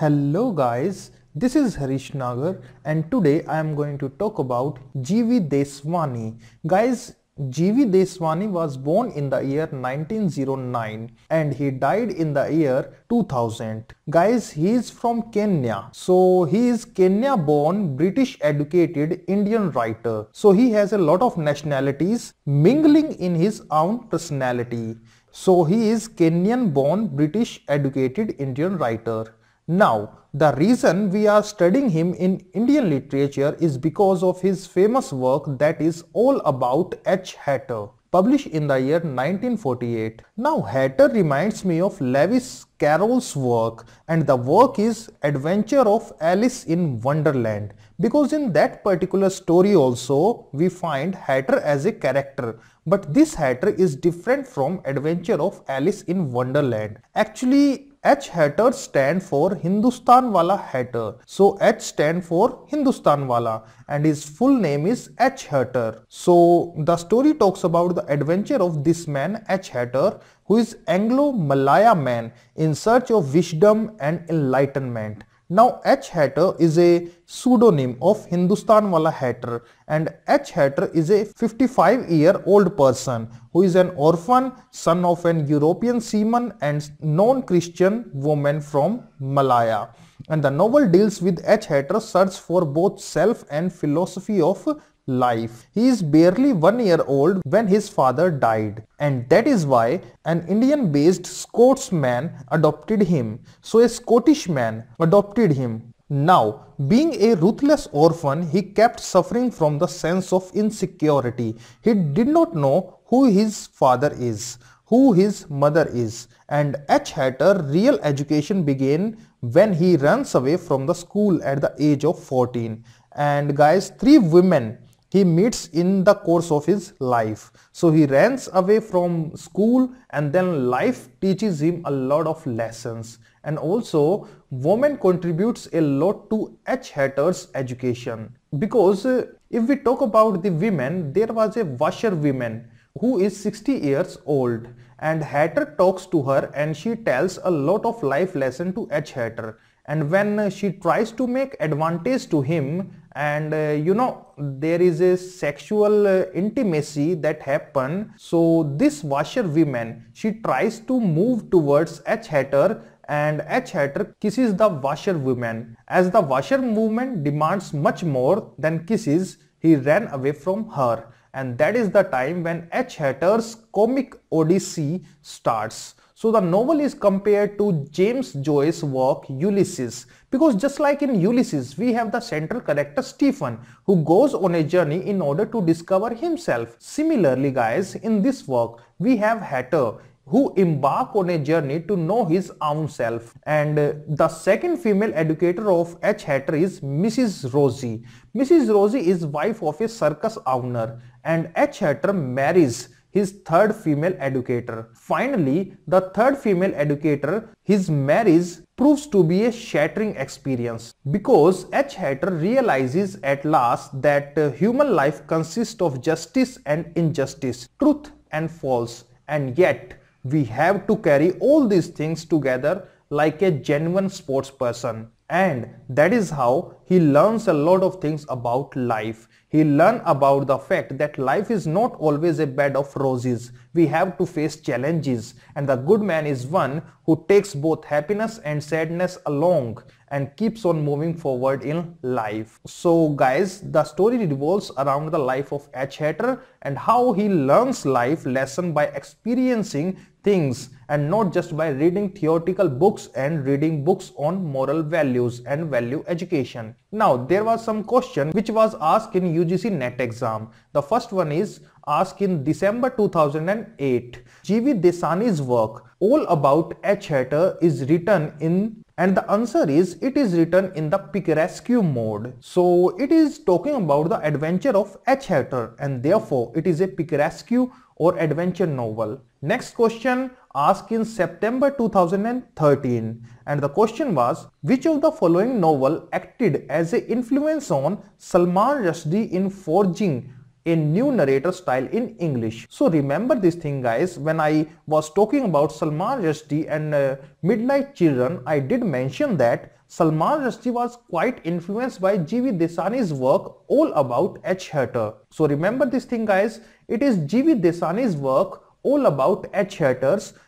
Hello guys, this is Harish Nagar and today I am going to talk about G.V. Deswani. Guys, G.V. Deswani was born in the year 1909 and he died in the year 2000. Guys, he is from Kenya. So, he is Kenya born, British educated Indian writer. So, he has a lot of nationalities mingling in his own personality. So, he is Kenyan born, British educated Indian writer. Now, the reason we are studying him in Indian literature is because of his famous work that is all about H. Hatter, published in the year 1948. Now, Hatter reminds me of Lewis Carroll's work and the work is Adventure of Alice in Wonderland because in that particular story also we find Hatter as a character but this Hatter is different from Adventure of Alice in Wonderland. Actually H hatter stand for Hindustan Wala hatter. So H stand for Hindustan Wala and his full name is H hatter. So the story talks about the adventure of this man H hatter who is Anglo-Malaya man in search of wisdom and enlightenment. Now H hatter is a pseudonym of Hindustan hatter and H hatter is a 55 year old person who is an orphan son of an European seaman and non-Christian woman from Malaya. And the novel deals with H hatter's search for both self and philosophy of life. He is barely one year old when his father died and that is why an Indian based Scotsman adopted him. So a Scottish man adopted him. Now, being a ruthless orphan, he kept suffering from the sense of insecurity. He did not know who his father is, who his mother is and H. Hatter real education began when he runs away from the school at the age of 14 and guys three women he meets in the course of his life. So he runs away from school and then life teaches him a lot of lessons. And also woman contributes a lot to H hatter's education because uh, if we talk about the women, there was a washerwoman who is 60 years old and Hatter talks to her and she tells a lot of life lesson to H Hatter and when she tries to make advantage to him and uh, you know there is a sexual uh, intimacy that happen so this washer woman she tries to move towards h hatter and H hatter kisses the washer woman. As the washer movement demands much more than kisses, he ran away from her. And that is the time when H hatter's comic odyssey starts. So the novel is compared to James Joyce's work Ulysses because just like in Ulysses we have the central character Stephen who goes on a journey in order to discover himself. Similarly guys in this work we have Hatter who embark on a journey to know his own self. And uh, the second female educator of H. Hatter is Mrs. Rosie. Mrs. Rosie is wife of a circus owner and H. Hatter marries his third female educator. Finally, the third female educator, his marriage proves to be a shattering experience because H. Hatter realizes at last that uh, human life consists of justice and injustice, truth and false and yet we have to carry all these things together like a genuine sports person and that is how he learns a lot of things about life he learned about the fact that life is not always a bed of roses. We have to face challenges and the good man is one who takes both happiness and sadness along and keeps on moving forward in life. So guys, the story revolves around the life of H. Hatter and how he learns life lesson by experiencing things and not just by reading theoretical books and reading books on moral values and value education. Now there was some question which was asked in UGC NET exam. The first one is asked in December 2008. GV Desani's work all about H header is written in and the answer is it is written in the rescue mode. So it is talking about the adventure of H header and therefore it is a rescue or adventure novel. Next question asked in September 2013 and the question was which of the following novel acted as an influence on Salman Rushdie in forging a new narrator style in English. So remember this thing guys when I was talking about Salman Rushdie and uh, Midnight Children I did mention that Salman Rushdie was quite influenced by G.V. Desani's work all about H. Hatter. So remember this thing guys it is G.V. Desani's work all about edge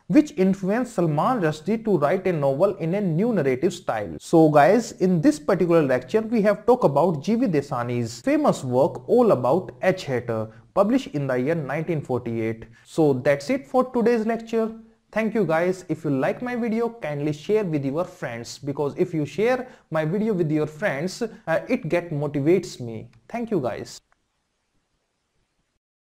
which influenced Salman Rushdie to write a novel in a new narrative style. So guys, in this particular lecture we have talked about G.V. Desani's famous work all about edge published in the year 1948. So that's it for today's lecture. Thank you guys. If you like my video, kindly share with your friends because if you share my video with your friends, uh, it get motivates me. Thank you guys.